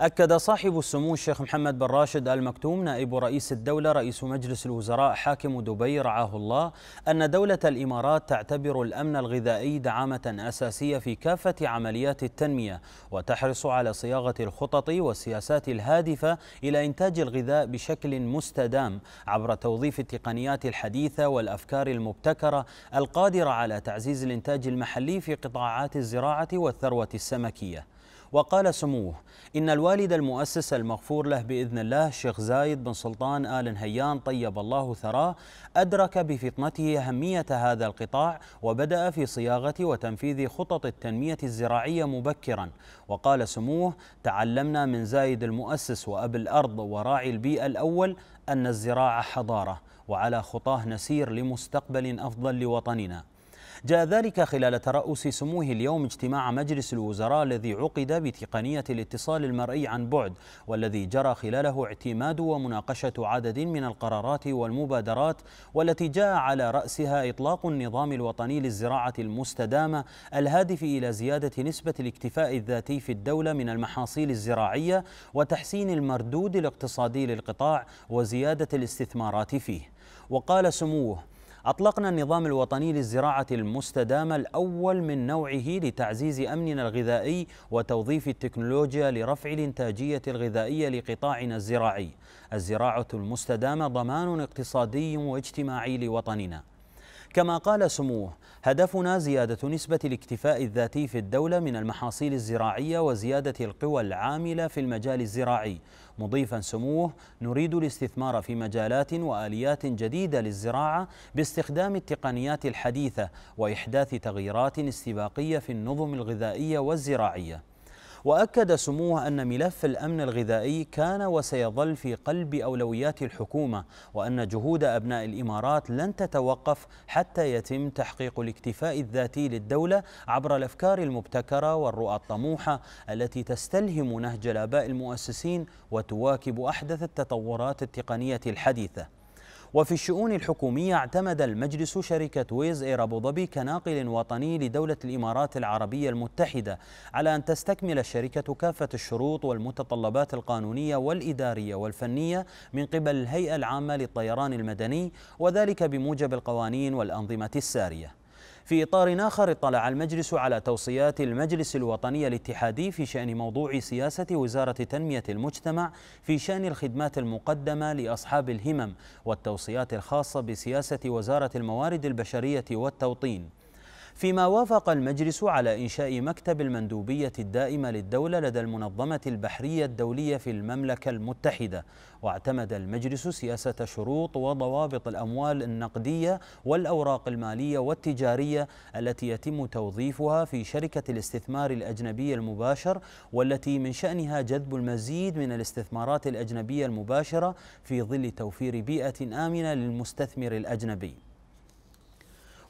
أكد صاحب السمو الشيخ محمد بن راشد آل مكتوم نائب رئيس الدولة رئيس مجلس الوزراء حاكم دبي رعاه الله أن دولة الإمارات تعتبر الأمن الغذائي دعامة أساسية في كافة عمليات التنمية وتحرص على صياغة الخطط والسياسات الهادفة إلى إنتاج الغذاء بشكل مستدام عبر توظيف التقنيات الحديثة والأفكار المبتكرة القادرة على تعزيز الإنتاج المحلي في قطاعات الزراعة والثروة السمكية وقال سموه إن الوالد المؤسس المغفور له بإذن الله الشيخ زايد بن سلطان آل نهيان طيب الله ثراه أدرك بفطنته أهمية هذا القطاع وبدأ في صياغة وتنفيذ خطط التنمية الزراعية مبكرا وقال سموه تعلمنا من زايد المؤسس وأب الأرض وراعي البيئة الأول أن الزراعة حضارة وعلى خطاه نسير لمستقبل أفضل لوطننا جاء ذلك خلال ترأس سموه اليوم اجتماع مجلس الوزراء الذي عقد بتقنية الاتصال المرئي عن بعد والذي جرى خلاله اعتماد ومناقشة عدد من القرارات والمبادرات والتي جاء على رأسها إطلاق النظام الوطني للزراعة المستدامة الهادف إلى زيادة نسبة الاكتفاء الذاتي في الدولة من المحاصيل الزراعية وتحسين المردود الاقتصادي للقطاع وزيادة الاستثمارات فيه وقال سموه أطلقنا النظام الوطني للزراعة المستدامة الأول من نوعه لتعزيز أمننا الغذائي وتوظيف التكنولوجيا لرفع الإنتاجية الغذائية لقطاعنا الزراعي الزراعة المستدامة ضمان اقتصادي واجتماعي لوطننا كما قال سموه هدفنا زيادة نسبة الاكتفاء الذاتي في الدولة من المحاصيل الزراعية وزيادة القوى العاملة في المجال الزراعي مضيفا سموه نريد الاستثمار في مجالات وآليات جديدة للزراعة باستخدام التقنيات الحديثة وإحداث تغييرات استباقية في النظم الغذائية والزراعية وأكد سموه أن ملف الأمن الغذائي كان وسيظل في قلب أولويات الحكومة وأن جهود أبناء الإمارات لن تتوقف حتى يتم تحقيق الاكتفاء الذاتي للدولة عبر الأفكار المبتكرة والرؤى الطموحة التي تستلهم نهج الآباء المؤسسين وتواكب أحدث التطورات التقنية الحديثة وفي الشؤون الحكومية اعتمد المجلس شركة ويز إير أبو ظبي كناقل وطني لدولة الإمارات العربية المتحدة على أن تستكمل الشركة كافة الشروط والمتطلبات القانونية والإدارية والفنية من قبل الهيئة العامة للطيران المدني وذلك بموجب القوانين والأنظمة السارية في إطار آخر اطلع المجلس على توصيات المجلس الوطني الاتحادي في شأن موضوع سياسة وزارة تنمية المجتمع في شأن الخدمات المقدمة لأصحاب الهمم والتوصيات الخاصة بسياسة وزارة الموارد البشرية والتوطين فيما وافق المجلس على إنشاء مكتب المندوبية الدائمة للدولة لدى المنظمة البحرية الدولية في المملكة المتحدة واعتمد المجلس سياسة شروط وضوابط الأموال النقدية والأوراق المالية والتجارية التي يتم توظيفها في شركة الاستثمار الأجنبي المباشر والتي من شأنها جذب المزيد من الاستثمارات الأجنبية المباشرة في ظل توفير بيئة آمنة للمستثمر الأجنبي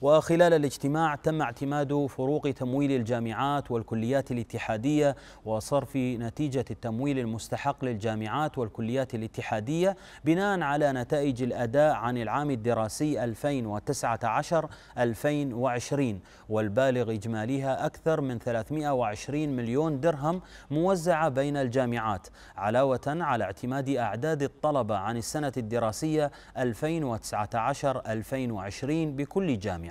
وخلال الاجتماع تم اعتماد فروق تمويل الجامعات والكليات الاتحادية وصرف نتيجة التمويل المستحق للجامعات والكليات الاتحادية بناء على نتائج الأداء عن العام الدراسي 2019-2020 والبالغ إجمالها أكثر من 320 مليون درهم موزعة بين الجامعات علاوة على اعتماد أعداد الطلبة عن السنة الدراسية 2019-2020 بكل جامعة